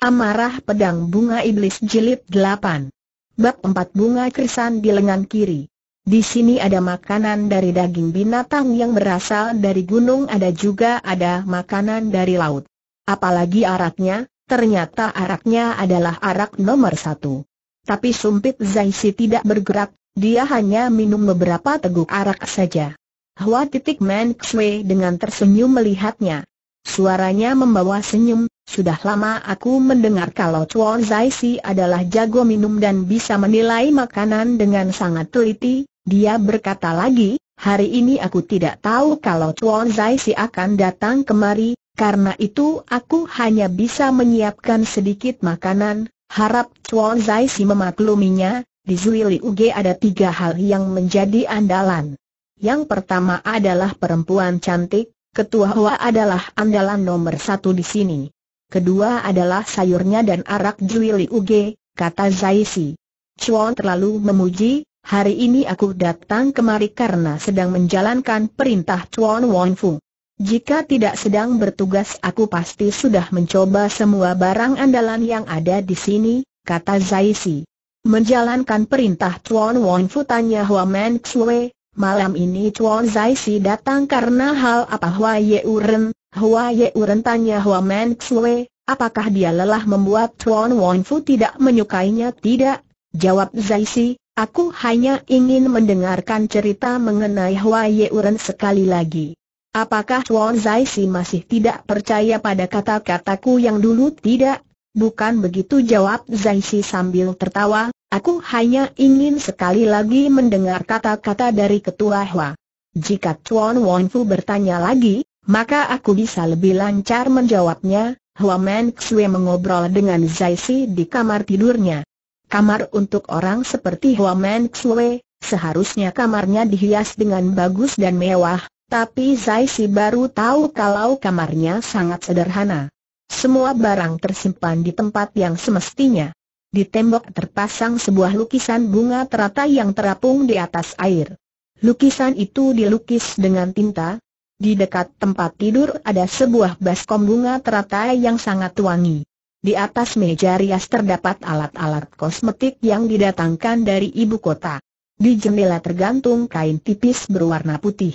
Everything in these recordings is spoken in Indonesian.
Amarah Pedang Bunga Iblis Jilid 8 Bab 4 Bunga Krisan di lengan kiri Di sini ada makanan dari daging binatang yang berasal dari gunung ada juga ada makanan dari laut Apalagi araknya, ternyata araknya adalah arak nomor satu Tapi sumpit Zaisi tidak bergerak, dia hanya minum beberapa teguk arak saja Hua titik Men Kswe dengan tersenyum melihatnya Suaranya membawa senyum, sudah lama aku mendengar kalau Chuan Zaisi adalah jago minum dan bisa menilai makanan dengan sangat teliti, dia berkata lagi, hari ini aku tidak tahu kalau Chuan Zaisi akan datang kemari, karena itu aku hanya bisa menyiapkan sedikit makanan, harap Chuan Zaisi memakluminya, di Zuili Uge ada tiga hal yang menjadi andalan. Yang pertama adalah perempuan cantik, Ketua Hua adalah andalan nomor satu di sini kedua adalah sayurnya dan arak Juili Uge, kata Zaisi. Chuan terlalu memuji, hari ini aku datang kemari karena sedang menjalankan perintah Chuan Wonfu. Jika tidak sedang bertugas aku pasti sudah mencoba semua barang andalan yang ada di sini, kata Zaisi. Menjalankan perintah Chuan Wonfu tanya Huaman Chue, malam ini Chuan Zaisi datang karena hal apa Hua Yeuren, Hua Uren tanya Hua Men Xue, apakah dia lelah membuat Chuan Wong Fu tidak menyukainya tidak? Jawab Zai Si. aku hanya ingin mendengarkan cerita mengenai Hua Ye Uren sekali lagi. Apakah Chuan Si masih tidak percaya pada kata-kataku yang dulu tidak? Bukan begitu jawab Zai Si sambil tertawa, aku hanya ingin sekali lagi mendengar kata-kata dari ketua Hua. Jika Chuan Wong Fu bertanya lagi, maka aku bisa lebih lancar menjawabnya, Huaman Xue mengobrol dengan Zai Si di kamar tidurnya. Kamar untuk orang seperti Huaman Xue, seharusnya kamarnya dihias dengan bagus dan mewah, tapi Zai Si baru tahu kalau kamarnya sangat sederhana. Semua barang tersimpan di tempat yang semestinya. Di tembok terpasang sebuah lukisan bunga teratai yang terapung di atas air. Lukisan itu dilukis dengan tinta, di dekat tempat tidur ada sebuah baskom bunga teratai yang sangat wangi. Di atas meja rias terdapat alat-alat kosmetik yang didatangkan dari ibu kota. Di jendela tergantung kain tipis berwarna putih.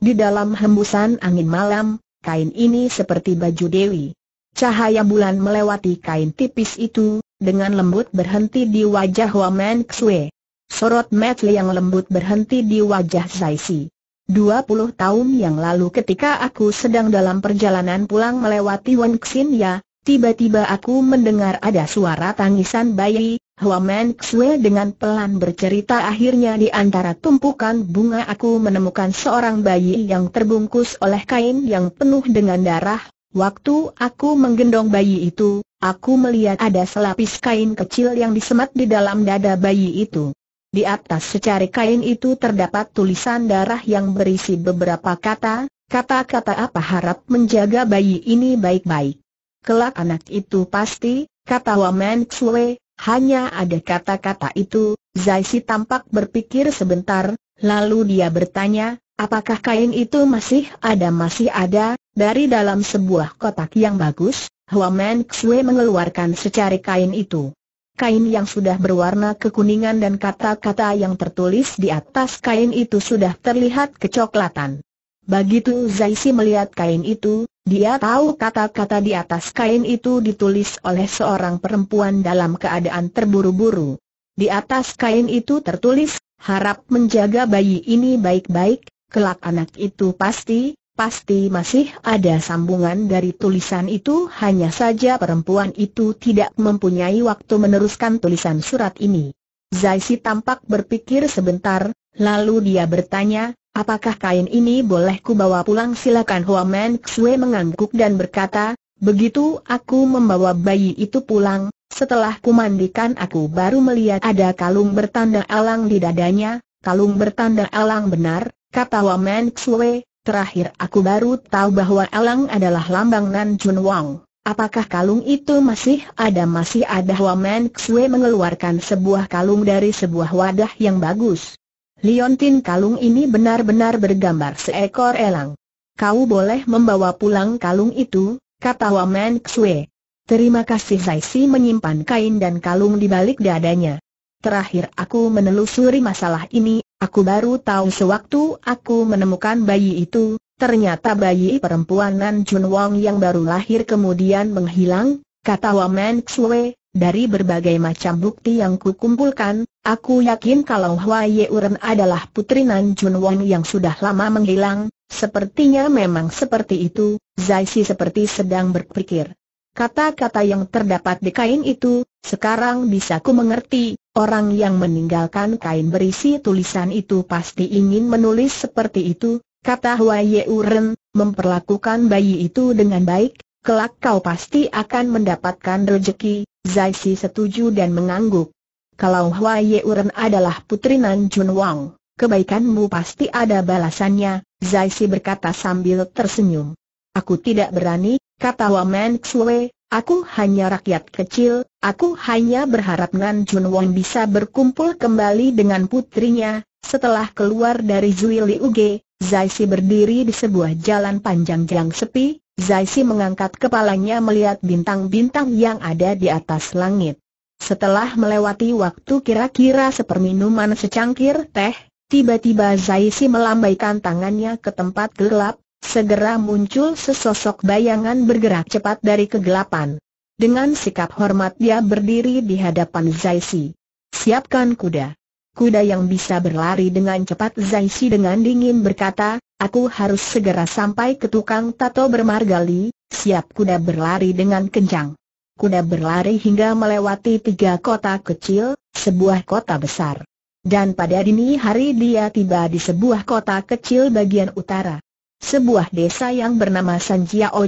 Di dalam hembusan angin malam, kain ini seperti baju dewi. Cahaya bulan melewati kain tipis itu, dengan lembut berhenti di wajah Wamen Xue. Sorot mata yang lembut berhenti di wajah Zaisi. 20 tahun yang lalu ketika aku sedang dalam perjalanan pulang melewati Wan ya, tiba-tiba aku mendengar ada suara tangisan bayi, Huaman Xue dengan pelan bercerita akhirnya di antara tumpukan bunga aku menemukan seorang bayi yang terbungkus oleh kain yang penuh dengan darah, waktu aku menggendong bayi itu, aku melihat ada selapis kain kecil yang disemat di dalam dada bayi itu. Di atas secari kain itu terdapat tulisan darah yang berisi beberapa kata, kata-kata apa harap menjaga bayi ini baik-baik. Kelak anak itu pasti, kata Waman Xue, hanya ada kata-kata itu, Zaisi tampak berpikir sebentar, lalu dia bertanya, apakah kain itu masih ada masih ada, dari dalam sebuah kotak yang bagus, Waman Xue mengeluarkan secari kain itu kain yang sudah berwarna kekuningan dan kata-kata yang tertulis di atas kain itu sudah terlihat kecoklatan. Begitu Zaisi melihat kain itu, dia tahu kata-kata di atas kain itu ditulis oleh seorang perempuan dalam keadaan terburu-buru. Di atas kain itu tertulis, harap menjaga bayi ini baik-baik, kelak anak itu pasti, Pasti masih ada sambungan dari tulisan itu hanya saja perempuan itu tidak mempunyai waktu meneruskan tulisan surat ini. Zaisi tampak berpikir sebentar, lalu dia bertanya, apakah kain ini boleh ku bawa pulang silakan Huaman Xue mengangguk dan berkata, begitu aku membawa bayi itu pulang, setelah kumandikan aku baru melihat ada kalung bertanda alang di dadanya, kalung bertanda alang benar, kata Huaman Xue, Terakhir aku baru tahu bahwa elang adalah lambang Nan Jun Wang. Apakah kalung itu masih ada? Masih ada Waman Xue mengeluarkan sebuah kalung dari sebuah wadah yang bagus. Liontin kalung ini benar-benar bergambar seekor elang. Kau boleh membawa pulang kalung itu, kata Waman Xue. Terima kasih Zai Si menyimpan kain dan kalung di balik dadanya. Terakhir aku menelusuri masalah ini, Aku baru tahu sewaktu aku menemukan bayi itu, ternyata bayi perempuan Nan Chun Wong yang baru lahir kemudian menghilang, kata Waman Xue, dari berbagai macam bukti yang kukumpulkan, aku yakin kalau Hua Ye Uren adalah putri Nan Chun Wong yang sudah lama menghilang, sepertinya memang seperti itu, Zai Si seperti sedang berpikir. Kata-kata yang terdapat di kain itu, sekarang bisa ku mengerti, Orang yang meninggalkan kain berisi tulisan itu pasti ingin menulis seperti itu, kata Hua Uren, memperlakukan bayi itu dengan baik, kelak kau pasti akan mendapatkan rejeki, Zai Si setuju dan mengangguk. Kalau Hua Uren adalah putri Nan Jun Wang, kebaikanmu pasti ada balasannya, Zai Si berkata sambil tersenyum. Aku tidak berani, kata Wamen Xue, Aku hanya rakyat kecil, aku hanya berharap Nan Jun Wong bisa berkumpul kembali dengan putrinya. Setelah keluar dari Zui Liu Ge, Si berdiri di sebuah jalan panjang yang sepi, Zai Si mengangkat kepalanya melihat bintang-bintang yang ada di atas langit. Setelah melewati waktu kira-kira seperminuman secangkir teh, tiba-tiba Zai Si melambaikan tangannya ke tempat gelap, Segera muncul sesosok bayangan bergerak cepat dari kegelapan. Dengan sikap hormat dia berdiri di hadapan Zaisi. Siapkan kuda. Kuda yang bisa berlari dengan cepat Zaisi dengan dingin berkata, aku harus segera sampai ke tukang tato bermargali, siap kuda berlari dengan kencang. Kuda berlari hingga melewati tiga kota kecil, sebuah kota besar. Dan pada dini hari dia tiba di sebuah kota kecil bagian utara sebuah desa yang bernama San Jiao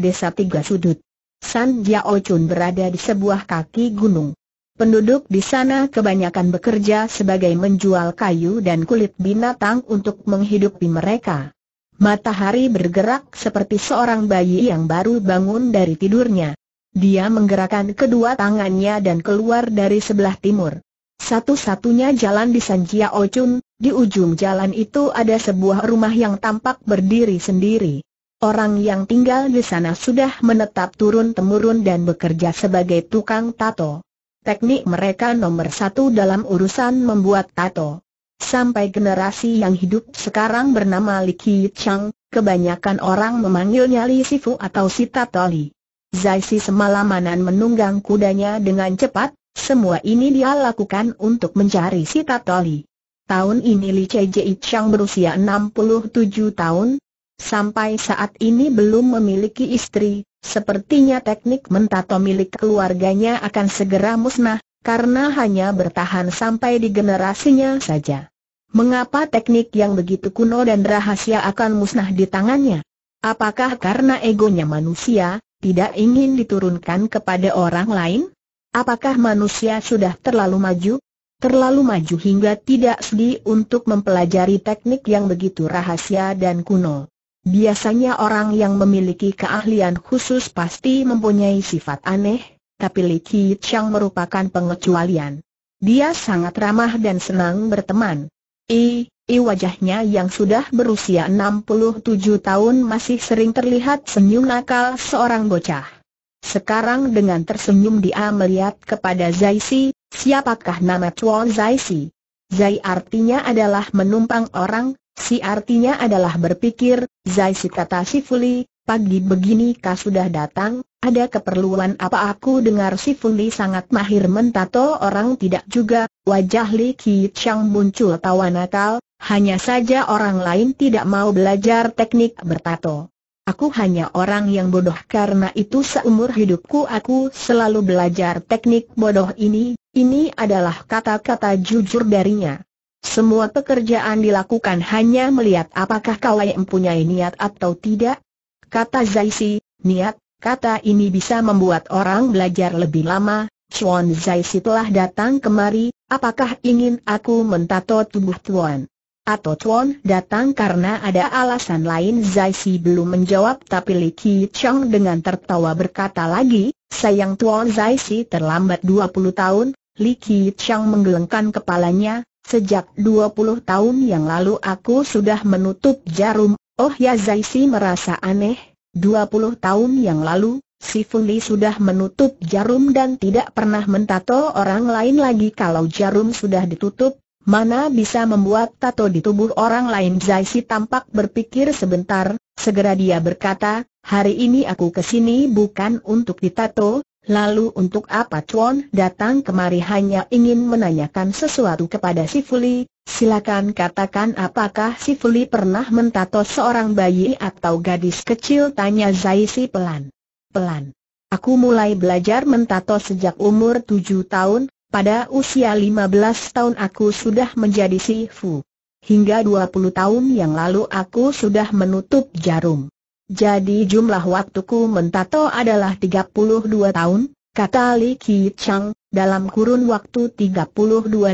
Desa Tiga Sudut. San Jiao berada di sebuah kaki gunung. Penduduk di sana kebanyakan bekerja sebagai menjual kayu dan kulit binatang untuk menghidupi mereka. Matahari bergerak seperti seorang bayi yang baru bangun dari tidurnya. Dia menggerakkan kedua tangannya dan keluar dari sebelah timur. Satu-satunya jalan di Sanjia Ochun, di ujung jalan itu ada sebuah rumah yang tampak berdiri sendiri. Orang yang tinggal di sana sudah menetap turun-temurun dan bekerja sebagai tukang tato. Teknik mereka nomor satu dalam urusan membuat tato. Sampai generasi yang hidup sekarang bernama Li Qi Chang, kebanyakan orang memanggilnya Li Sifu atau si Tato Li. Zaisi semalamanan menunggang kudanya dengan cepat, semua ini dia lakukan untuk mencari si Tatoli. Tahun ini Li Chei Chang berusia 67 tahun, sampai saat ini belum memiliki istri, sepertinya teknik mentato milik keluarganya akan segera musnah, karena hanya bertahan sampai di generasinya saja. Mengapa teknik yang begitu kuno dan rahasia akan musnah di tangannya? Apakah karena egonya manusia, tidak ingin diturunkan kepada orang lain? Apakah manusia sudah terlalu maju? Terlalu maju hingga tidak sedi untuk mempelajari teknik yang begitu rahasia dan kuno. Biasanya orang yang memiliki keahlian khusus pasti mempunyai sifat aneh, tapi Li Qi Chang merupakan pengecualian. Dia sangat ramah dan senang berteman. I, I wajahnya yang sudah berusia 67 tahun masih sering terlihat senyum nakal seorang bocah. Sekarang dengan tersenyum dia melihat kepada Zai Si. siapakah nama Chuan Si? Zai artinya adalah menumpang orang, si artinya adalah berpikir, Zai Si kata Sifuli, pagi begini kau sudah datang, ada keperluan apa aku dengar Sifuli sangat mahir mentato orang tidak juga, wajah Li Qichang muncul tawa nakal, hanya saja orang lain tidak mau belajar teknik bertato. Aku hanya orang yang bodoh karena itu seumur hidupku aku selalu belajar teknik bodoh ini, ini adalah kata-kata jujur darinya. Semua pekerjaan dilakukan hanya melihat apakah kau mempunyai niat atau tidak. Kata Zaisi, niat, kata ini bisa membuat orang belajar lebih lama. Chuan Zaisi telah datang kemari, apakah ingin aku mentato tubuh Tuan? atau Tuan datang karena ada alasan lain Zai Si belum menjawab tapi Li Qi Chang dengan tertawa berkata lagi, sayang Tuan Zai Si terlambat 20 tahun, Li Qi Chang menggelengkan kepalanya, sejak 20 tahun yang lalu aku sudah menutup jarum, oh ya Zai Si merasa aneh, 20 tahun yang lalu, Si Li sudah menutup jarum dan tidak pernah mentato orang lain lagi kalau jarum sudah ditutup, Mana bisa membuat tato di tubuh orang lain Zaisi tampak berpikir sebentar, segera dia berkata, hari ini aku kesini bukan untuk ditato, lalu untuk apa Chuan datang kemari hanya ingin menanyakan sesuatu kepada si Fuli, silakan katakan apakah si Fuli pernah mentato seorang bayi atau gadis kecil tanya Zaisi pelan. Pelan. Aku mulai belajar mentato sejak umur tujuh tahun, pada usia 15 tahun aku sudah menjadi sifu. Hingga 20 tahun yang lalu aku sudah menutup jarum. Jadi jumlah waktuku mentato adalah 32 tahun, kata Li Ki Chang, dalam kurun waktu 32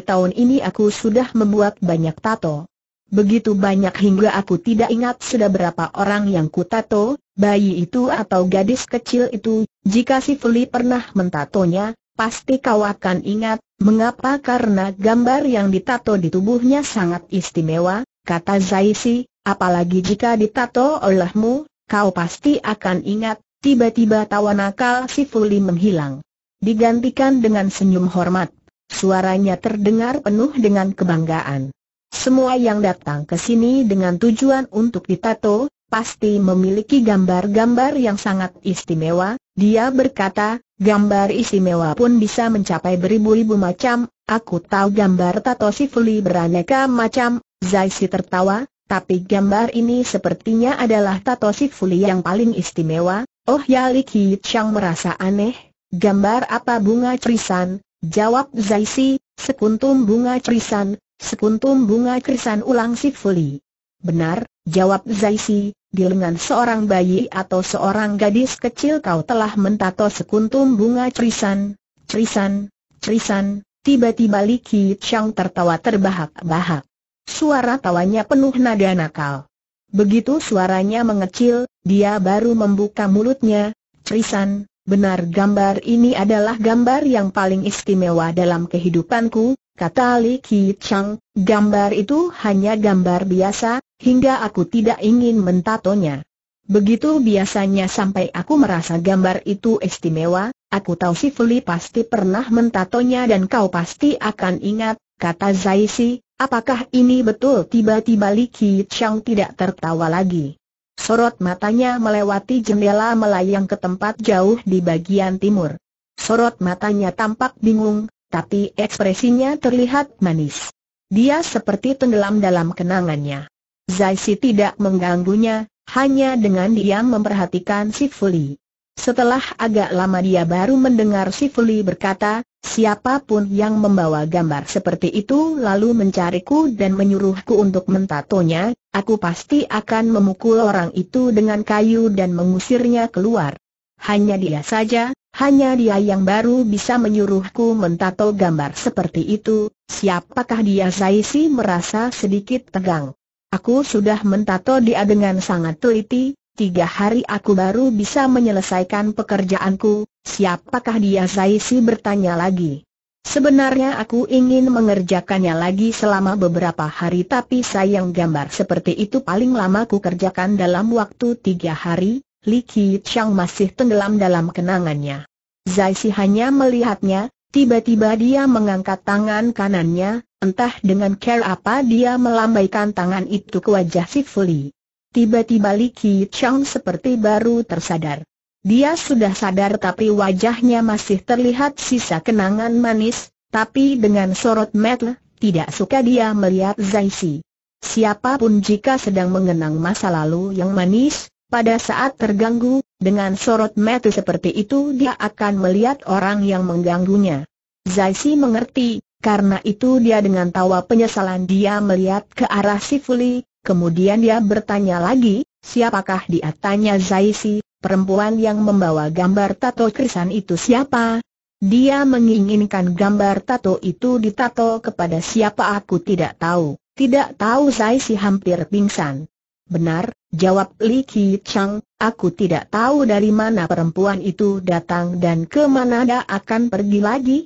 tahun ini aku sudah membuat banyak tato. Begitu banyak hingga aku tidak ingat sudah berapa orang yang ku tato, bayi itu atau gadis kecil itu, jika si Feli pernah mentatonya, Pasti kau akan ingat, mengapa karena gambar yang ditato di tubuhnya sangat istimewa, kata Zaisi, apalagi jika ditato olehmu, kau pasti akan ingat, tiba-tiba tawa nakal si Fuli menghilang. Digantikan dengan senyum hormat, suaranya terdengar penuh dengan kebanggaan. Semua yang datang ke sini dengan tujuan untuk ditato, pasti memiliki gambar-gambar yang sangat istimewa, dia berkata, Gambar istimewa pun bisa mencapai beribu-ribu macam, aku tahu gambar tato Sifuli beraneka macam, Zaisi tertawa, tapi gambar ini sepertinya adalah tato Sifuli yang paling istimewa, oh ya Li Chang merasa aneh, gambar apa bunga cerisan, jawab Zaisi, sekuntum bunga cerisan, sekuntum bunga cerisan ulang Sifuli. Benar, Jawab Zaisi, di lengan seorang bayi atau seorang gadis kecil kau telah mentato sekuntum bunga cerisan, cerisan, cerisan, tiba-tiba Li Ki Chang tertawa terbahak-bahak. Suara tawanya penuh nada nakal. Begitu suaranya mengecil, dia baru membuka mulutnya, cerisan, benar gambar ini adalah gambar yang paling istimewa dalam kehidupanku, kata Li Ki Chang. gambar itu hanya gambar biasa, hingga aku tidak ingin mentatonya. Begitu biasanya sampai aku merasa gambar itu istimewa, aku tahu si Fuli pasti pernah mentatonya dan kau pasti akan ingat, kata Zaisi, apakah ini betul tiba-tiba Li Qi Chang tidak tertawa lagi. Sorot matanya melewati jendela melayang ke tempat jauh di bagian timur. Sorot matanya tampak bingung, tapi ekspresinya terlihat manis. Dia seperti tenggelam dalam kenangannya. Zaisi tidak mengganggunya, hanya dengan diam memperhatikan Si Fuli. Setelah agak lama dia baru mendengar Si Fuli berkata, siapapun yang membawa gambar seperti itu lalu mencariku dan menyuruhku untuk mentatonya, aku pasti akan memukul orang itu dengan kayu dan mengusirnya keluar. Hanya dia saja, hanya dia yang baru bisa menyuruhku mentato gambar seperti itu, siapakah dia Zaisi merasa sedikit tegang. Aku sudah mentato dia dengan sangat teliti, tiga hari aku baru bisa menyelesaikan pekerjaanku, siapakah dia Zaisi bertanya lagi. Sebenarnya aku ingin mengerjakannya lagi selama beberapa hari tapi sayang gambar seperti itu paling lama ku kerjakan dalam waktu tiga hari, Li Ki masih tenggelam dalam kenangannya. Zaisi hanya melihatnya, tiba-tiba dia mengangkat tangan kanannya, Entah dengan care apa dia melambaikan tangan itu ke wajah si Fuli. Tiba-tiba Li Ki Chang seperti baru tersadar. Dia sudah sadar tapi wajahnya masih terlihat sisa kenangan manis, tapi dengan sorot mata, tidak suka dia melihat Zai Si. Siapapun jika sedang mengenang masa lalu yang manis, pada saat terganggu, dengan sorot mata seperti itu dia akan melihat orang yang mengganggunya. Zai Si mengerti, karena itu dia dengan tawa penyesalan dia melihat ke arah Sifuli, kemudian dia bertanya lagi, siapakah dia tanya Zaisi, perempuan yang membawa gambar tato krisan itu siapa? Dia menginginkan gambar tato itu ditato kepada siapa aku tidak tahu, tidak tahu Zaisi hampir pingsan. Benar, jawab Li Qi Chang, aku tidak tahu dari mana perempuan itu datang dan kemana dia akan pergi lagi,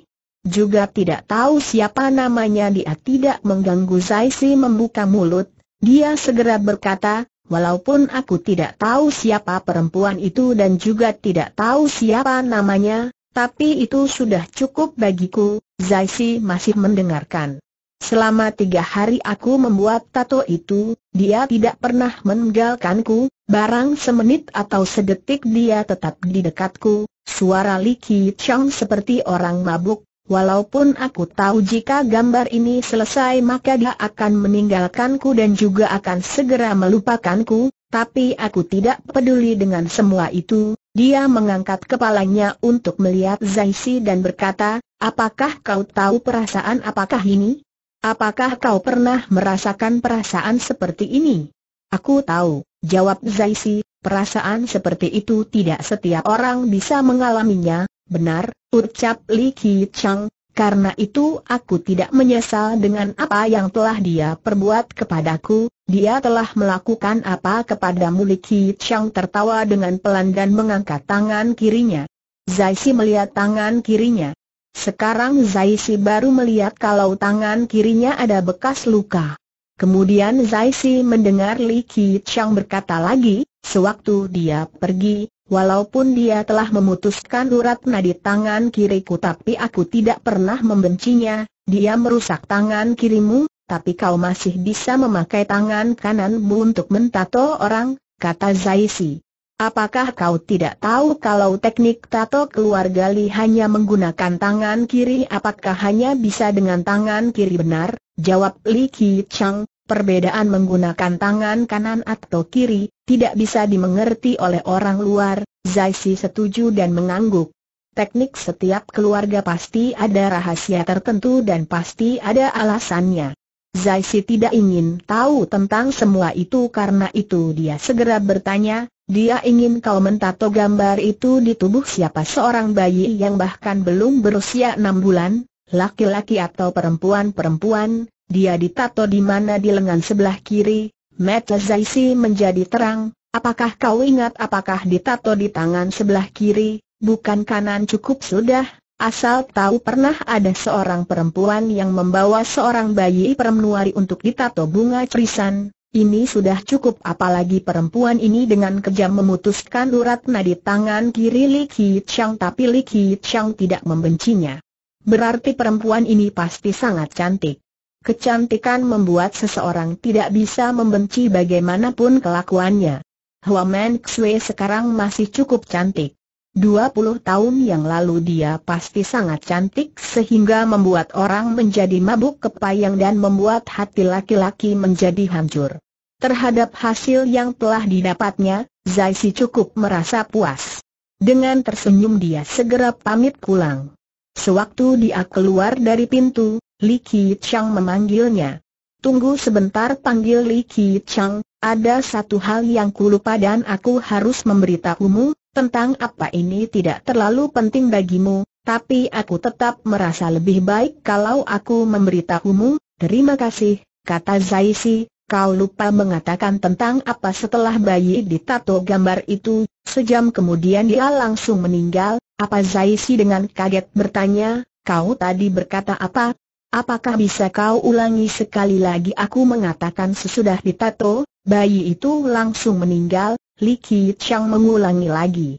juga tidak tahu siapa namanya dia tidak mengganggu Zaisi membuka mulut, dia segera berkata, walaupun aku tidak tahu siapa perempuan itu dan juga tidak tahu siapa namanya, tapi itu sudah cukup bagiku, Zaisi masih mendengarkan. Selama tiga hari aku membuat tato itu, dia tidak pernah meninggalkanku, barang semenit atau sedetik dia tetap di dekatku, suara Li Qi Chang seperti orang mabuk, Walaupun aku tahu jika gambar ini selesai maka dia akan meninggalkanku dan juga akan segera melupakanku, tapi aku tidak peduli dengan semua itu, dia mengangkat kepalanya untuk melihat Zaisi dan berkata, apakah kau tahu perasaan apakah ini? Apakah kau pernah merasakan perasaan seperti ini? Aku tahu, jawab Zaisi, Perasaan seperti itu tidak setiap orang bisa mengalaminya, benar, ucap Li Qi Chang, karena itu aku tidak menyesal dengan apa yang telah dia perbuat kepadaku, dia telah melakukan apa kepadamu Li Ki Chang tertawa dengan pelan dan mengangkat tangan kirinya. Zai Si melihat tangan kirinya. Sekarang Zai Si baru melihat kalau tangan kirinya ada bekas luka. Kemudian Zai Si mendengar Li Qi Chang berkata lagi, sewaktu dia pergi, walaupun dia telah memutuskan urat nadi tangan kiriku tapi aku tidak pernah membencinya, dia merusak tangan kirimu, tapi kau masih bisa memakai tangan kananmu untuk mentato orang, kata Zai Si. Apakah kau tidak tahu kalau teknik tato keluarga Li hanya menggunakan tangan kiri apakah hanya bisa dengan tangan kiri benar? Jawab Li Qi Chang, perbedaan menggunakan tangan kanan atau kiri, tidak bisa dimengerti oleh orang luar, Zai Si setuju dan mengangguk. Teknik setiap keluarga pasti ada rahasia tertentu dan pasti ada alasannya. Zai Si tidak ingin tahu tentang semua itu karena itu dia segera bertanya, dia ingin kau mentato gambar itu di tubuh siapa seorang bayi yang bahkan belum berusia enam bulan, laki-laki atau perempuan-perempuan, dia ditato di mana di lengan sebelah kiri, mata Zaisi menjadi terang, apakah kau ingat apakah ditato di tangan sebelah kiri, bukan kanan cukup sudah, asal tahu pernah ada seorang perempuan yang membawa seorang bayi perempuan untuk ditato bunga cerisan, ini sudah cukup apalagi perempuan ini dengan kejam memutuskan urat nadi tangan kiri Li Qichang tapi Li Qichang tidak membencinya. Berarti perempuan ini pasti sangat cantik. Kecantikan membuat seseorang tidak bisa membenci bagaimanapun kelakuannya. Hua Men Xue sekarang masih cukup cantik. 20 tahun yang lalu dia pasti sangat cantik sehingga membuat orang menjadi mabuk kepayang dan membuat hati laki-laki menjadi hancur. Terhadap hasil yang telah didapatnya, Zai Si cukup merasa puas. Dengan tersenyum dia segera pamit pulang. Sewaktu dia keluar dari pintu, Li Qi Chang memanggilnya. Tunggu sebentar panggil Li Qi Chang, ada satu hal yang lupa dan aku harus memberitahumu, tentang apa ini tidak terlalu penting bagimu, tapi aku tetap merasa lebih baik kalau aku memberitahumu, terima kasih, kata Zaisi, kau lupa mengatakan tentang apa setelah bayi ditato gambar itu, sejam kemudian dia langsung meninggal, apa Zaisi dengan kaget bertanya, kau tadi berkata apa, Apakah bisa kau ulangi sekali lagi aku mengatakan sesudah ditato, bayi itu langsung meninggal, Li Chang mengulangi lagi.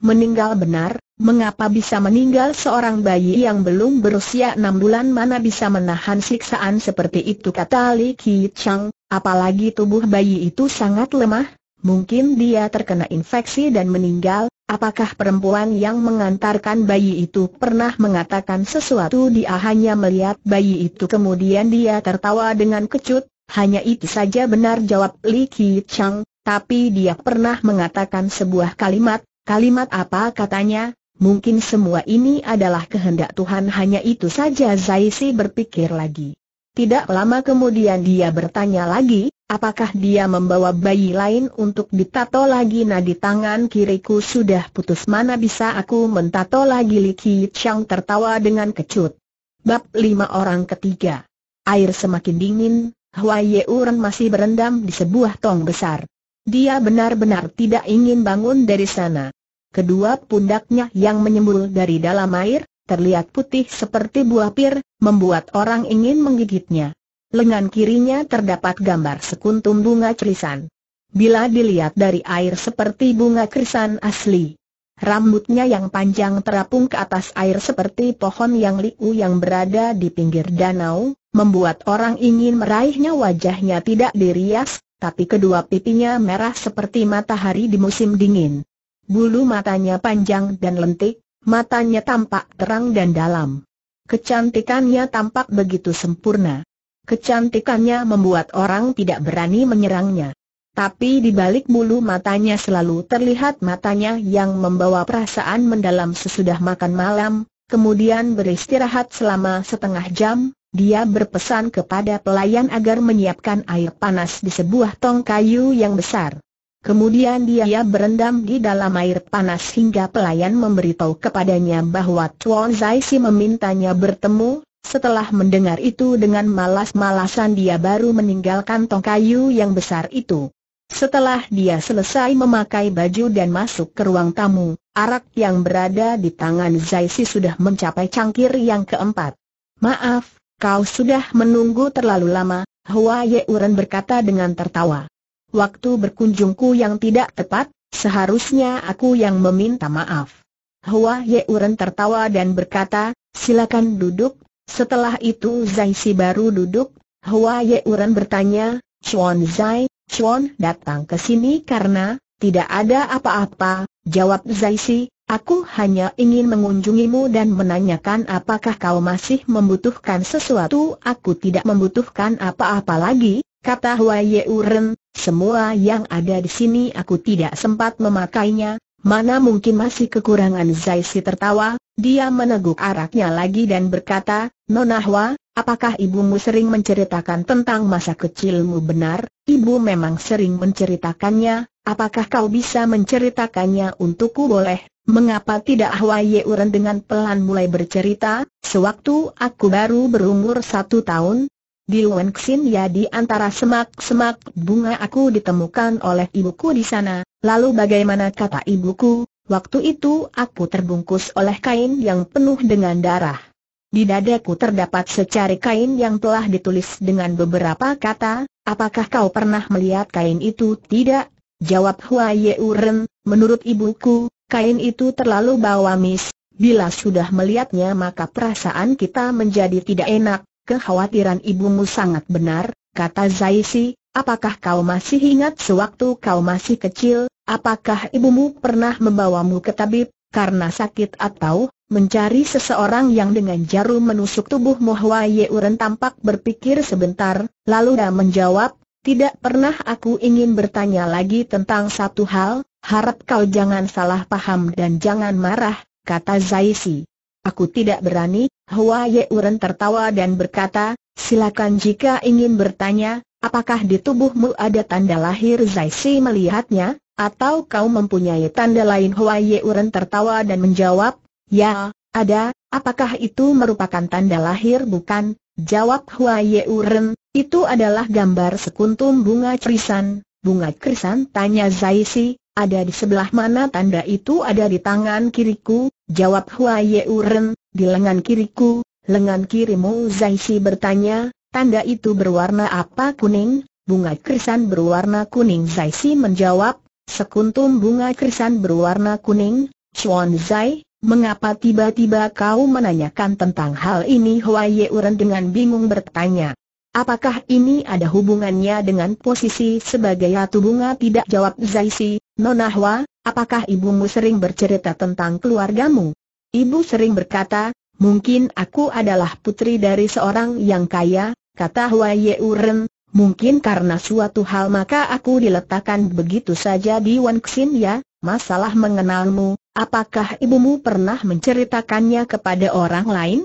Meninggal benar, mengapa bisa meninggal seorang bayi yang belum berusia enam bulan mana bisa menahan siksaan seperti itu kata Li Chang. apalagi tubuh bayi itu sangat lemah, mungkin dia terkena infeksi dan meninggal, Apakah perempuan yang mengantarkan bayi itu pernah mengatakan sesuatu dia hanya melihat bayi itu kemudian dia tertawa dengan kecut, hanya itu saja benar jawab Li Qi Chang, tapi dia pernah mengatakan sebuah kalimat, kalimat apa katanya, mungkin semua ini adalah kehendak Tuhan hanya itu saja Zai Si berpikir lagi. Tidak lama kemudian dia bertanya lagi, Apakah dia membawa bayi lain untuk ditato lagi? Nah di tangan kiriku sudah putus mana bisa aku mentato lagi Li Chang tertawa dengan kecut. Bab lima orang ketiga. Air semakin dingin, Hua Yeuren masih berendam di sebuah tong besar. Dia benar-benar tidak ingin bangun dari sana. Kedua pundaknya yang menyembul dari dalam air, terlihat putih seperti buah pir, membuat orang ingin menggigitnya lengan kirinya terdapat gambar sekuntum bunga krisan. Bila dilihat dari air seperti bunga krisan asli. Rambutnya yang panjang terapung ke atas air seperti pohon yang liu yang berada di pinggir danau, membuat orang ingin meraihnya wajahnya tidak dirias, tapi kedua pipinya merah seperti matahari di musim dingin. Bulu matanya panjang dan lentik, matanya tampak terang dan dalam. Kecantikannya tampak begitu sempurna. Kecantikannya membuat orang tidak berani menyerangnya. Tapi di balik bulu matanya selalu terlihat matanya yang membawa perasaan mendalam sesudah makan malam, kemudian beristirahat selama setengah jam, dia berpesan kepada pelayan agar menyiapkan air panas di sebuah tong kayu yang besar. Kemudian dia berendam di dalam air panas hingga pelayan memberitahu kepadanya bahwa Chuan Zaisi memintanya bertemu, setelah mendengar itu dengan malas-malasan dia baru meninggalkan tong kayu yang besar itu. Setelah dia selesai memakai baju dan masuk ke ruang tamu, arak yang berada di tangan Zaisi sudah mencapai cangkir yang keempat. Maaf, kau sudah menunggu terlalu lama, Hua Ye Yeuren berkata dengan tertawa. Waktu berkunjungku yang tidak tepat, seharusnya aku yang meminta maaf. Hua Ye Yeuren tertawa dan berkata, silakan duduk, setelah itu Zai Si baru duduk, Hua Ye Yeuren bertanya, Chuan Zai, Chuan datang ke sini karena tidak ada apa-apa, jawab Zai Si, aku hanya ingin mengunjungimu dan menanyakan apakah kau masih membutuhkan sesuatu aku tidak membutuhkan apa-apa lagi, kata Hua Ye Yeuren, semua yang ada di sini aku tidak sempat memakainya, Mana mungkin masih kekurangan Zaisi tertawa, dia meneguk araknya lagi dan berkata, Nonahwa, apakah ibumu sering menceritakan tentang masa kecilmu benar? Ibu memang sering menceritakannya, apakah kau bisa menceritakannya untukku boleh? Mengapa tidak Hwa Yeuren dengan pelan mulai bercerita, sewaktu aku baru berumur satu tahun, di Wenxin ya di antara semak-semak bunga aku ditemukan oleh ibuku di sana, lalu bagaimana kata ibuku, waktu itu aku terbungkus oleh kain yang penuh dengan darah. Di dadaku terdapat secari kain yang telah ditulis dengan beberapa kata, apakah kau pernah melihat kain itu? Tidak, jawab Hua Uren, menurut ibuku, kain itu terlalu bawamis, Bila sudah melihatnya maka perasaan kita menjadi tidak enak, kekhawatiran ibumu sangat benar, kata Zaisi, apakah kau masih ingat sewaktu kau masih kecil, apakah ibumu pernah membawamu ke tabib, karena sakit atau mencari seseorang yang dengan jarum menusuk tubuh Mohwa Yeuren tampak berpikir sebentar, lalu dia menjawab, tidak pernah aku ingin bertanya lagi tentang satu hal, harap kau jangan salah paham dan jangan marah, kata Zaisi. Aku tidak berani, Hua Ye Yeuren tertawa dan berkata, silakan jika ingin bertanya, apakah di tubuhmu ada tanda lahir Zaisi melihatnya, atau kau mempunyai tanda lain Hua Ye Yeuren tertawa dan menjawab, ya, ada, apakah itu merupakan tanda lahir bukan? Jawab Hua Ye Yeuren, itu adalah gambar sekuntum bunga krisan, bunga krisan tanya Zaisi, ada di sebelah mana tanda itu ada di tangan kiriku, jawab Hua Yeuren, di lengan kiriku, lengan kirimu Zaisi bertanya, tanda itu berwarna apa kuning, bunga krisan berwarna kuning Zaisi menjawab, sekuntum bunga krisan berwarna kuning, Chuan Zai, mengapa tiba-tiba kau menanyakan tentang hal ini Hua Yeuren dengan bingung bertanya. Apakah ini ada hubungannya dengan posisi sebagai ratu bunga tidak jawab Zaisi, Nona Nonahwa, apakah ibumu sering bercerita tentang keluargamu? Ibu sering berkata, mungkin aku adalah putri dari seorang yang kaya, kata Hwa Yeuren, mungkin karena suatu hal maka aku diletakkan begitu saja di Xin ya, masalah mengenalmu, apakah ibumu pernah menceritakannya kepada orang lain?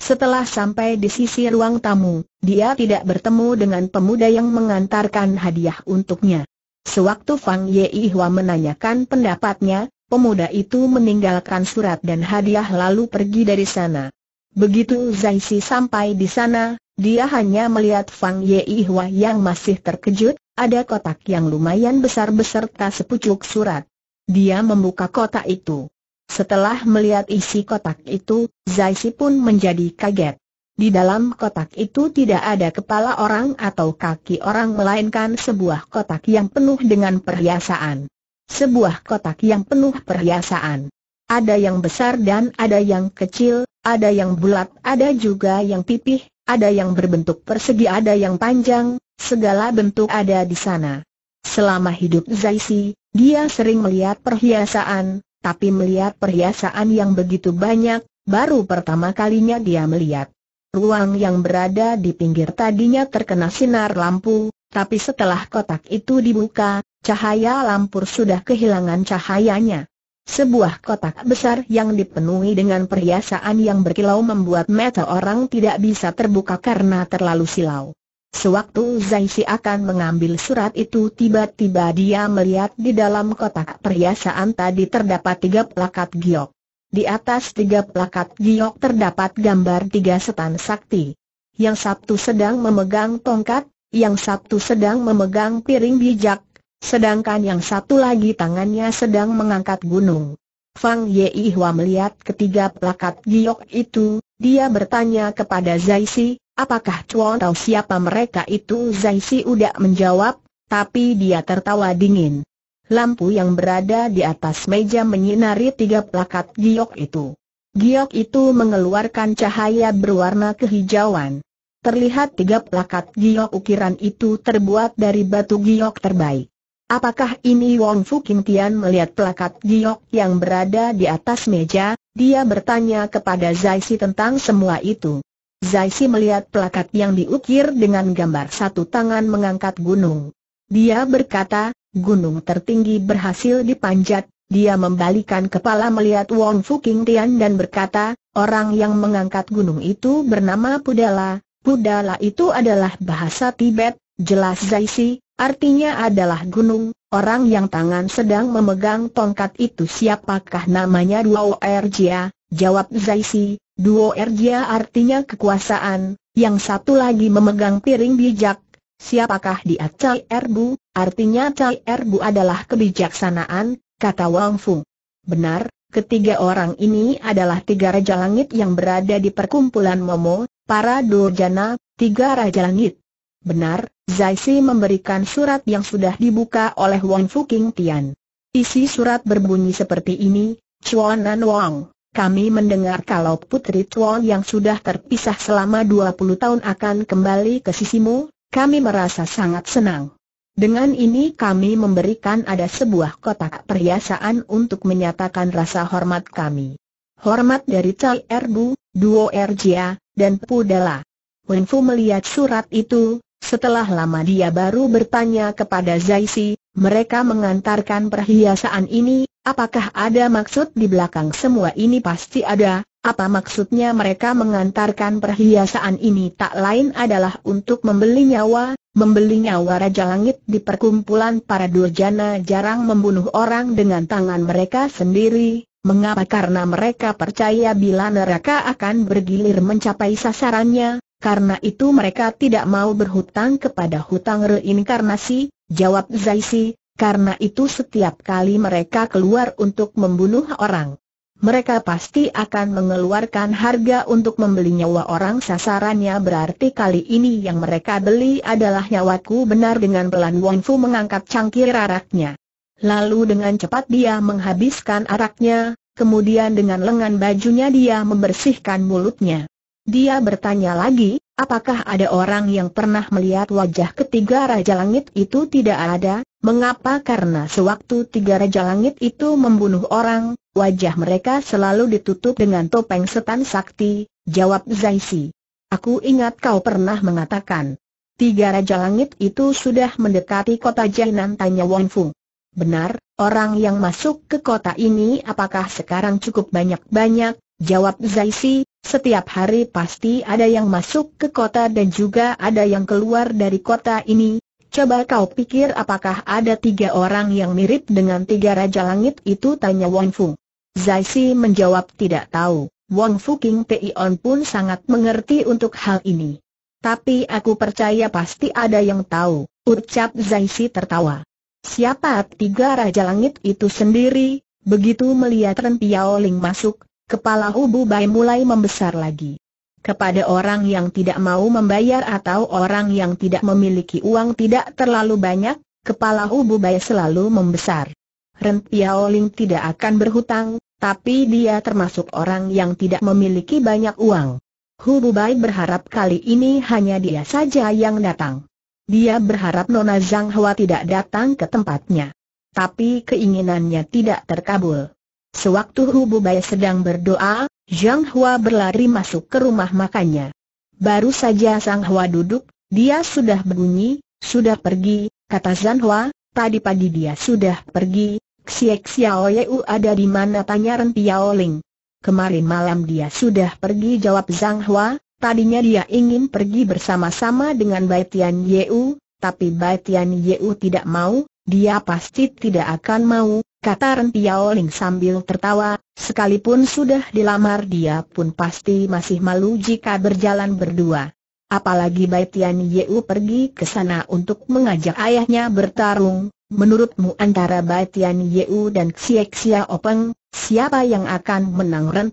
Setelah sampai di sisi ruang tamu, dia tidak bertemu dengan pemuda yang mengantarkan hadiah untuknya. Sewaktu Fang Hua menanyakan pendapatnya, pemuda itu meninggalkan surat dan hadiah lalu pergi dari sana. Begitu Zai Si sampai di sana, dia hanya melihat Fang Hua yang masih terkejut, ada kotak yang lumayan besar beserta sepucuk surat. Dia membuka kotak itu. Setelah melihat isi kotak itu, Zai Si pun menjadi kaget. Di dalam kotak itu tidak ada kepala orang atau kaki orang melainkan sebuah kotak yang penuh dengan perhiasan. Sebuah kotak yang penuh perhiasan. Ada yang besar dan ada yang kecil, ada yang bulat, ada juga yang pipih, ada yang berbentuk persegi, ada yang panjang, segala bentuk ada di sana. Selama hidup Zaisi, dia sering melihat perhiasan, tapi melihat perhiasan yang begitu banyak, baru pertama kalinya dia melihat ruang yang berada di pinggir tadinya terkena sinar lampu, tapi setelah kotak itu dibuka, cahaya lampu sudah kehilangan cahayanya. Sebuah kotak besar yang dipenuhi dengan perhiasan yang berkilau membuat mata orang tidak bisa terbuka karena terlalu silau. Sewaktu Zaisi akan mengambil surat itu tiba-tiba dia melihat di dalam kotak perhiasan tadi terdapat tiga plakat giok. Di atas tiga plakat giok terdapat gambar tiga setan sakti. Yang satu sedang memegang tongkat, yang satu sedang memegang piring bijak, sedangkan yang satu lagi tangannya sedang mengangkat gunung. Fang Yei Hua melihat ketiga plakat giok itu, dia bertanya kepada Zai Si, apakah Chuan tahu siapa mereka itu Zai Si udah menjawab, tapi dia tertawa dingin lampu yang berada di atas meja menyinari tiga plakat giok itu. Giok itu mengeluarkan cahaya berwarna kehijauan. Terlihat tiga plakat giok ukiran itu terbuat dari batu giok terbaik. Apakah ini Wong Fu Kim Tian melihat plakat giok yang berada di atas meja? Dia bertanya kepada Zai Si tentang semua itu. Zai Si melihat plakat yang diukir dengan gambar satu tangan mengangkat gunung. Dia berkata, gunung tertinggi berhasil dipanjat, dia membalikan kepala melihat Wong King Tian dan berkata, orang yang mengangkat gunung itu bernama Pudala, Pudala itu adalah bahasa Tibet, jelas Zai Si, artinya adalah gunung, orang yang tangan sedang memegang tongkat itu siapakah namanya Duo Erjia, jawab Zai Si, Duo Erjia artinya kekuasaan, yang satu lagi memegang piring bijak, Siapakah dia Cai Erbu? Artinya Cai Erbu adalah kebijaksanaan, kata Wang Fu. Benar, ketiga orang ini adalah tiga raja langit yang berada di perkumpulan Momo, para Durjana, tiga raja langit. Benar, Zai Si memberikan surat yang sudah dibuka oleh Wang Fu King Tian. Isi surat berbunyi seperti ini, Chuanan Wang. Kami mendengar kalau putri Chuan yang sudah terpisah selama 20 tahun akan kembali ke sisimu, kami merasa sangat senang. Dengan ini kami memberikan ada sebuah kotak perhiasan untuk menyatakan rasa hormat kami. Hormat dari Cai Erbu, Duo Erjia, dan Pudala. Wenfu melihat surat itu, setelah lama dia baru bertanya kepada Zai Si, mereka mengantarkan perhiasan ini, apakah ada maksud di belakang semua ini pasti ada, apa maksudnya mereka mengantarkan perhiasan ini tak lain adalah untuk membeli nyawa, membeli nyawa Raja Langit di perkumpulan para durjana jarang membunuh orang dengan tangan mereka sendiri, mengapa karena mereka percaya bila neraka akan bergilir mencapai sasarannya, karena itu mereka tidak mau berhutang kepada hutang reinkarnasi, jawab Zaisi, karena itu setiap kali mereka keluar untuk membunuh orang mereka pasti akan mengeluarkan harga untuk membeli nyawa orang sasarannya berarti kali ini yang mereka beli adalah nyawaku benar dengan pelan Fu mengangkat cangkir araknya. Lalu dengan cepat dia menghabiskan araknya, kemudian dengan lengan bajunya dia membersihkan mulutnya. Dia bertanya lagi, apakah ada orang yang pernah melihat wajah ketiga Raja Langit itu tidak ada, mengapa karena sewaktu tiga Raja Langit itu membunuh orang, wajah mereka selalu ditutup dengan topeng setan sakti, jawab Zaisi. Aku ingat kau pernah mengatakan, tiga Raja Langit itu sudah mendekati kota Jainan tanya Wong Fu. Benar, orang yang masuk ke kota ini apakah sekarang cukup banyak-banyak, Jawab Zaisi, setiap hari pasti ada yang masuk ke kota dan juga ada yang keluar dari kota ini. Coba kau pikir apakah ada tiga orang yang mirip dengan tiga raja langit itu tanya Wang Fu. Zaisi menjawab tidak tahu. Wang Fu King Pion pun sangat mengerti untuk hal ini. Tapi aku percaya pasti ada yang tahu, ucap Zaisi tertawa. Siapa tiga raja langit itu sendiri? Begitu melihat Ren Piao Ling masuk, Kepala Ubu Bai mulai membesar lagi. Kepada orang yang tidak mau membayar atau orang yang tidak memiliki uang tidak terlalu banyak, kepala Ubu Bai selalu membesar. Ren Piaoling tidak akan berhutang, tapi dia termasuk orang yang tidak memiliki banyak uang. Hubu Bai berharap kali ini hanya dia saja yang datang. Dia berharap Nona Zhang Hua tidak datang ke tempatnya. Tapi keinginannya tidak terkabul. Sewaktu Hubu Bai sedang berdoa, Zhang Hua berlari masuk ke rumah makannya. Baru saja Zhang Hua duduk, dia sudah berbunyi, sudah pergi, kata Zhang Hua, tadi pagi dia sudah pergi, Xiek Xiao Yeu ada di mana tanya Ren Piao Ling. Kemarin malam dia sudah pergi jawab Zhang Hua, tadinya dia ingin pergi bersama-sama dengan Bai Tian Yeu, tapi Bai Tian Yeu tidak mau, dia pasti tidak akan mau, kata Ren Ling sambil tertawa, sekalipun sudah dilamar dia pun pasti masih malu jika berjalan berdua. Apalagi Bai Tian Yeu pergi ke sana untuk mengajak ayahnya bertarung, menurutmu antara Bai Tian Yeu dan Xiek Xia Openg, siapa yang akan menang Ren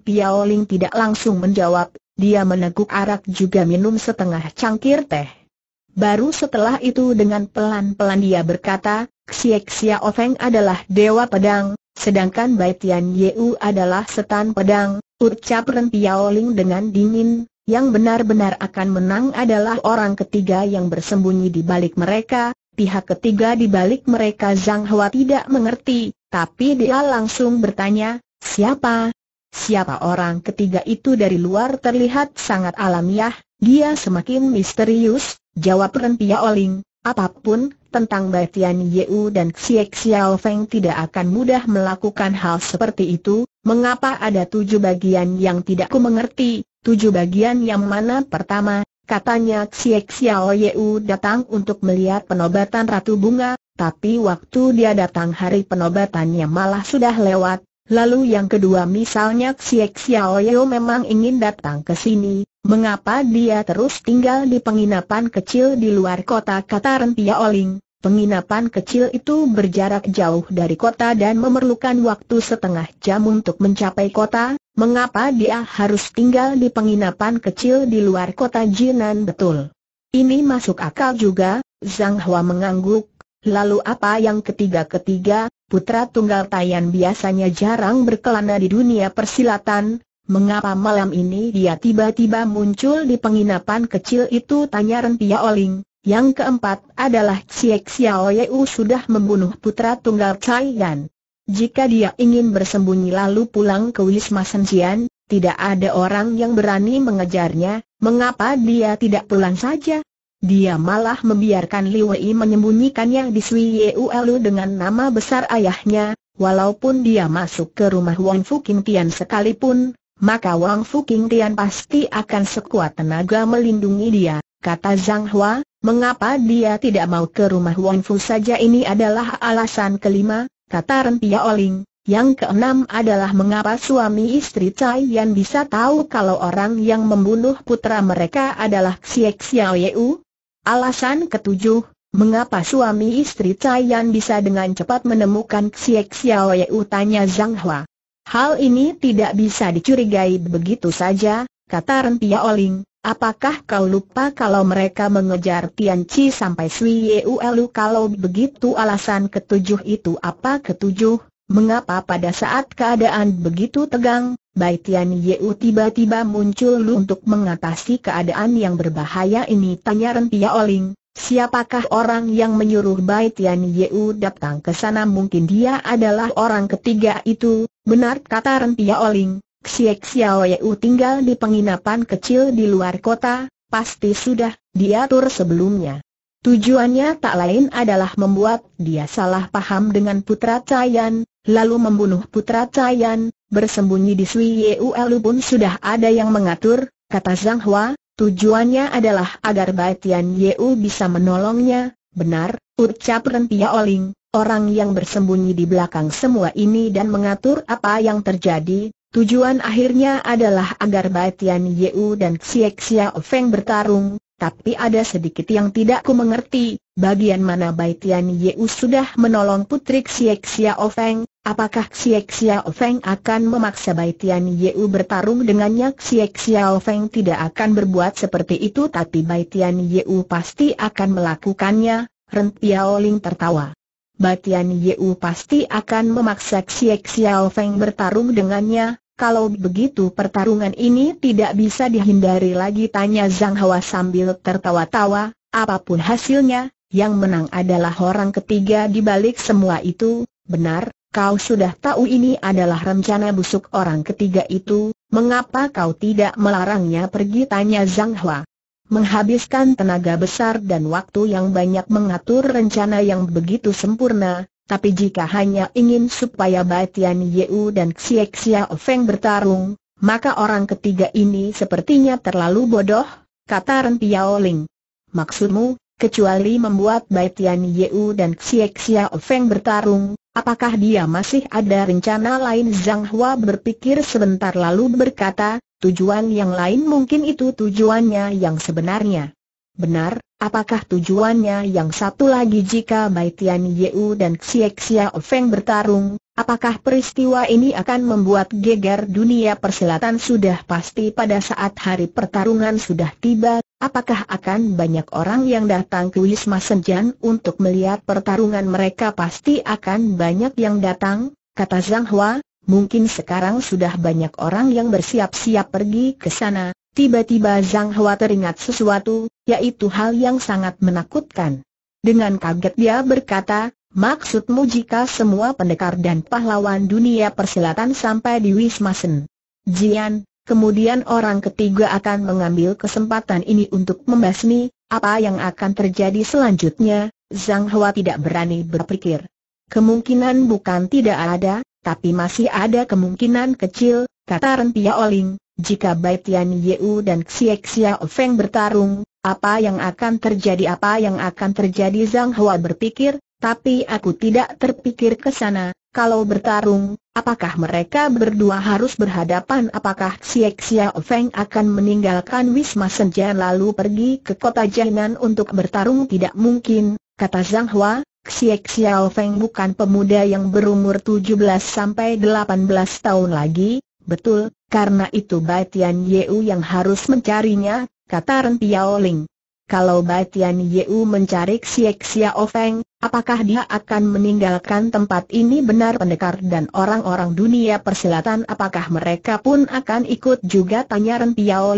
Ling tidak langsung menjawab, dia meneguk arak juga minum setengah cangkir teh. Baru setelah itu dengan pelan-pelan dia berkata, O Ofeng adalah dewa pedang, sedangkan Bai Tian Yu adalah setan pedang, ucap Ren Piaoling dengan dingin, yang benar-benar akan menang adalah orang ketiga yang bersembunyi di balik mereka, pihak ketiga di balik mereka Zhang Hua tidak mengerti, tapi dia langsung bertanya, siapa? Siapa orang ketiga itu dari luar terlihat sangat alamiah, dia semakin misterius, jawab Ren Piaoling, apapun, tentang Batian Yeu dan Xie Xiao Feng tidak akan mudah melakukan hal seperti itu, mengapa ada tujuh bagian yang tidak ku mengerti, tujuh bagian yang mana pertama, katanya Xie Xiao Yeu datang untuk melihat penobatan Ratu Bunga, tapi waktu dia datang hari penobatannya malah sudah lewat, Lalu yang kedua misalnya Xie Xiao Yeu memang ingin datang ke sini, mengapa dia terus tinggal di penginapan kecil di luar kota kata Rentia Oling? Penginapan kecil itu berjarak jauh dari kota dan memerlukan waktu setengah jam untuk mencapai kota, mengapa dia harus tinggal di penginapan kecil di luar kota Jinan betul? Ini masuk akal juga, Zhang Hua mengangguk, lalu apa yang ketiga-ketiga, putra tunggal Tayan biasanya jarang berkelana di dunia persilatan, mengapa malam ini dia tiba-tiba muncul di penginapan kecil itu tanya Pia Oling. Yang keempat adalah Xiek Xiao Yeu sudah membunuh putra tunggal Cai Yan. Jika dia ingin bersembunyi lalu pulang ke Wisma Senjian, tidak ada orang yang berani mengejarnya, mengapa dia tidak pulang saja? Dia malah membiarkan Li Wei menyembunyikannya di Sui Yeu dengan nama besar ayahnya, walaupun dia masuk ke rumah Wang Fu Qing Tian sekalipun, maka Wang Fu Qing Tian pasti akan sekuat tenaga melindungi dia kata Zhang Hua, mengapa dia tidak mau ke rumah Wong Fu saja ini adalah alasan kelima, kata Pia Oling. Yang keenam adalah mengapa suami istri Cai Yan bisa tahu kalau orang yang membunuh putra mereka adalah Xiek Xiao Yeu. Alasan ketujuh, mengapa suami istri Cai Yan bisa dengan cepat menemukan Xiek Xiao Yeu tanya Zhang Hua. Hal ini tidak bisa dicurigai begitu saja, kata Pia Oling. Apakah kau lupa kalau mereka mengejar Tian Chi sampai Sui Ulu kalau begitu alasan ketujuh itu apa ketujuh? Mengapa pada saat keadaan begitu tegang, Bai Tian U tiba-tiba muncul lu untuk mengatasi keadaan yang berbahaya ini? Tanya Rentia Oling, siapakah orang yang menyuruh Bai Tian U datang ke sana? Mungkin dia adalah orang ketiga itu, benar kata Rentia Oling. Xie Xiao tinggal di penginapan kecil di luar kota, pasti sudah diatur sebelumnya. Tujuannya tak lain adalah membuat dia salah paham dengan putra Cayan, lalu membunuh putra Cayan, bersembunyi di Sui Yeu pun sudah ada yang mengatur, kata Zhang Hua, tujuannya adalah agar Tian Yeu bisa menolongnya, benar, ucap Rentia Oling, orang yang bersembunyi di belakang semua ini dan mengatur apa yang terjadi, Tujuan akhirnya adalah agar Batian Yeu dan Xiek Xia Ofeng bertarung, tapi ada sedikit yang tidak ku mengerti, bagian mana Baitian Yeu sudah menolong putri Xiek Xia Ofeng, apakah Xiek Xia Ofeng akan memaksa Baitian Yeu bertarung dengannya Xiek Xia Ofeng tidak akan berbuat seperti itu tapi Baitian Yeu pasti akan melakukannya, Piao Piaoling tertawa. Batian Yeu pasti akan memaksa Xiek Xiao Feng bertarung dengannya, kalau begitu pertarungan ini tidak bisa dihindari lagi tanya Zhang Hua sambil tertawa-tawa, apapun hasilnya, yang menang adalah orang ketiga di balik semua itu, benar, kau sudah tahu ini adalah rencana busuk orang ketiga itu, mengapa kau tidak melarangnya pergi tanya Zhang Hua. Menghabiskan tenaga besar dan waktu yang banyak mengatur rencana yang begitu sempurna, tapi jika hanya ingin supaya Batian Yeu dan Xie Xia Ofeng bertarung, maka orang ketiga ini sepertinya terlalu bodoh, kata Ren Piao Maksudmu, kecuali membuat Baitian Yeu dan Xie Xia Ofeng bertarung, apakah dia masih ada rencana lain Zhang Hua berpikir sebentar lalu berkata, tujuan yang lain mungkin itu tujuannya yang sebenarnya. Benar, apakah tujuannya yang satu lagi jika Bai Tian Yeu dan Xie Xia Feng bertarung, apakah peristiwa ini akan membuat geger dunia perselatan sudah pasti pada saat hari pertarungan sudah tiba, apakah akan banyak orang yang datang ke Wisma Senjan untuk melihat pertarungan mereka pasti akan banyak yang datang, kata Zhang Hua, mungkin sekarang sudah banyak orang yang bersiap-siap pergi ke sana, Tiba-tiba Zhang Hua teringat sesuatu, yaitu hal yang sangat menakutkan. Dengan kaget dia berkata, maksudmu jika semua pendekar dan pahlawan dunia persilatan sampai di Wisma Sen. Jian, kemudian orang ketiga akan mengambil kesempatan ini untuk membasmi, apa yang akan terjadi selanjutnya, Zhang Hua tidak berani berpikir. Kemungkinan bukan tidak ada, tapi masih ada kemungkinan kecil, kata Rentia Oling, jika Bai Tian dan Xie Xia Feng bertarung, apa yang akan terjadi apa yang akan terjadi Zhang Hua berpikir, tapi aku tidak terpikir ke sana, kalau bertarung, apakah mereka berdua harus berhadapan apakah Xie Xia Feng akan meninggalkan Wisma Senja lalu pergi ke kota Jainan untuk bertarung tidak mungkin, kata Zhang Hua, Xie Xia Feng bukan pemuda yang berumur 17-18 tahun lagi, betul, karena itu Bai Tian Yeu yang harus mencarinya, kata Ren Piao Kalau Bai Tian Yeu mencari Xiek Xiao Feng, apakah dia akan meninggalkan tempat ini benar pendekar dan orang-orang dunia persilatan apakah mereka pun akan ikut juga tanya Ren Piao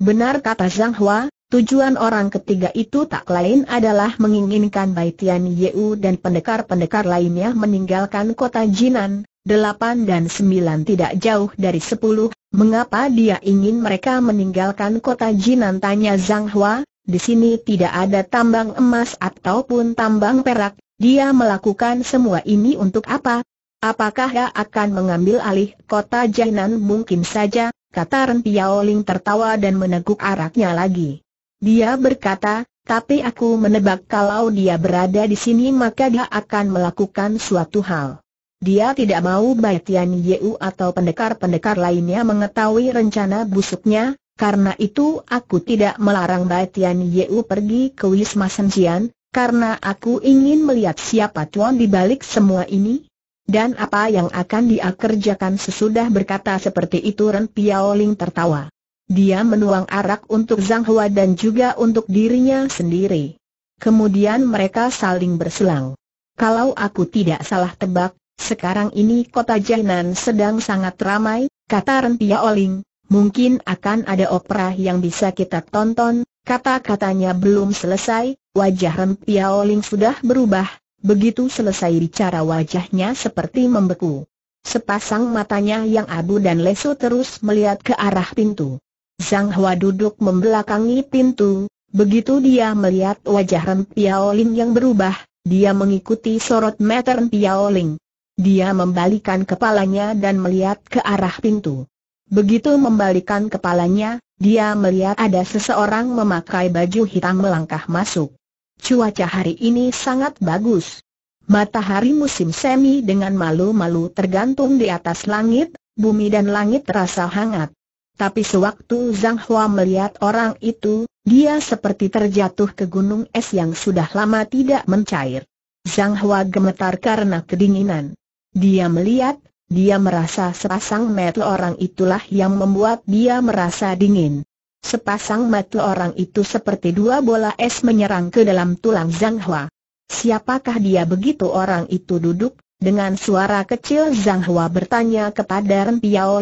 Benar kata Zhang Hua, tujuan orang ketiga itu tak lain adalah menginginkan baitian Tian Yeu dan pendekar-pendekar lainnya meninggalkan kota Jinan, 8 dan 9 tidak jauh dari 10, mengapa dia ingin mereka meninggalkan kota Jinan tanya Zhang Hua, di sini tidak ada tambang emas ataupun tambang perak, dia melakukan semua ini untuk apa? Apakah dia akan mengambil alih kota Jinan mungkin saja, kata Ren Piaoling tertawa dan meneguk araknya lagi. Dia berkata, tapi aku menebak kalau dia berada di sini maka dia akan melakukan suatu hal. Dia tidak mau Bai Tian Yu atau pendekar-pendekar lainnya mengetahui rencana busuknya, karena itu aku tidak melarang Bai Tian Yu pergi ke Wisma Senjian, karena aku ingin melihat siapa tuan di balik semua ini. Dan apa yang akan dia kerjakan sesudah berkata seperti itu Ren Piaoling tertawa. Dia menuang arak untuk Zhang Hua dan juga untuk dirinya sendiri. Kemudian mereka saling berselang. Kalau aku tidak salah tebak, sekarang ini kota Jainan sedang sangat ramai, kata Rentia Oling, mungkin akan ada opera yang bisa kita tonton, kata-katanya belum selesai, wajah Rentia Oling sudah berubah, begitu selesai bicara wajahnya seperti membeku. Sepasang matanya yang abu dan lesu terus melihat ke arah pintu. Zhang Hua duduk membelakangi pintu, begitu dia melihat wajah Rentia Oling yang berubah, dia mengikuti sorot mata Rentia Oling. Dia membalikan kepalanya dan melihat ke arah pintu. Begitu membalikan kepalanya, dia melihat ada seseorang memakai baju hitam melangkah masuk. Cuaca hari ini sangat bagus. Matahari musim semi dengan malu-malu tergantung di atas langit, bumi dan langit terasa hangat. Tapi sewaktu Zhang Hua melihat orang itu, dia seperti terjatuh ke gunung es yang sudah lama tidak mencair. Zhang Hua gemetar karena kedinginan. Dia melihat, dia merasa sepasang mata orang itulah yang membuat dia merasa dingin. Sepasang mata orang itu seperti dua bola es menyerang ke dalam tulang Zhang Hua. Siapakah dia begitu orang itu duduk, dengan suara kecil Zhang Hua bertanya kepada Ren Piao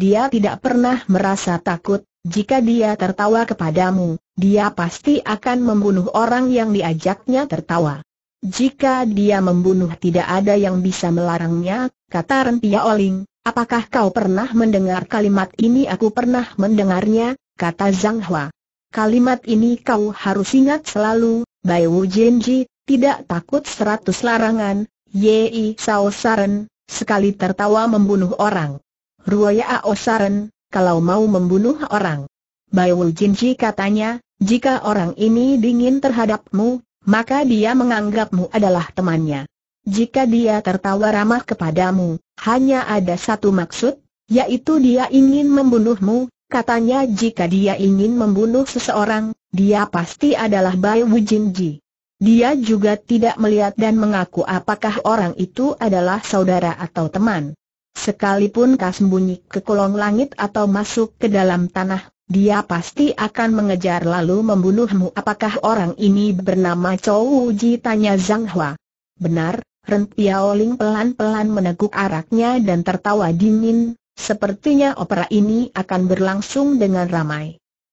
Dia tidak pernah merasa takut, jika dia tertawa kepadamu, dia pasti akan membunuh orang yang diajaknya tertawa. Jika dia membunuh tidak ada yang bisa melarangnya, kata Rentia Oling, apakah kau pernah mendengar kalimat ini aku pernah mendengarnya, kata Zhang Hua. Kalimat ini kau harus ingat selalu, Bai Wu Jinji, tidak takut seratus larangan, Yei Sao Saren, sekali tertawa membunuh orang. Ruoya Ao Saren, kalau mau membunuh orang. Bai Wu Jinji katanya, jika orang ini dingin terhadapmu, maka dia menganggapmu adalah temannya. Jika dia tertawa ramah kepadamu, hanya ada satu maksud, yaitu dia ingin membunuhmu, katanya jika dia ingin membunuh seseorang, dia pasti adalah Bai Wujinji. Dia juga tidak melihat dan mengaku apakah orang itu adalah saudara atau teman. Sekalipun kau sembunyi ke kolong langit atau masuk ke dalam tanah, dia pasti akan mengejar lalu membunuhmu Apakah orang ini bernama Chow Uji tanya Zhang Hua Benar, Ren Piaoling pelan-pelan meneguk araknya dan tertawa dingin Sepertinya opera ini akan berlangsung dengan ramai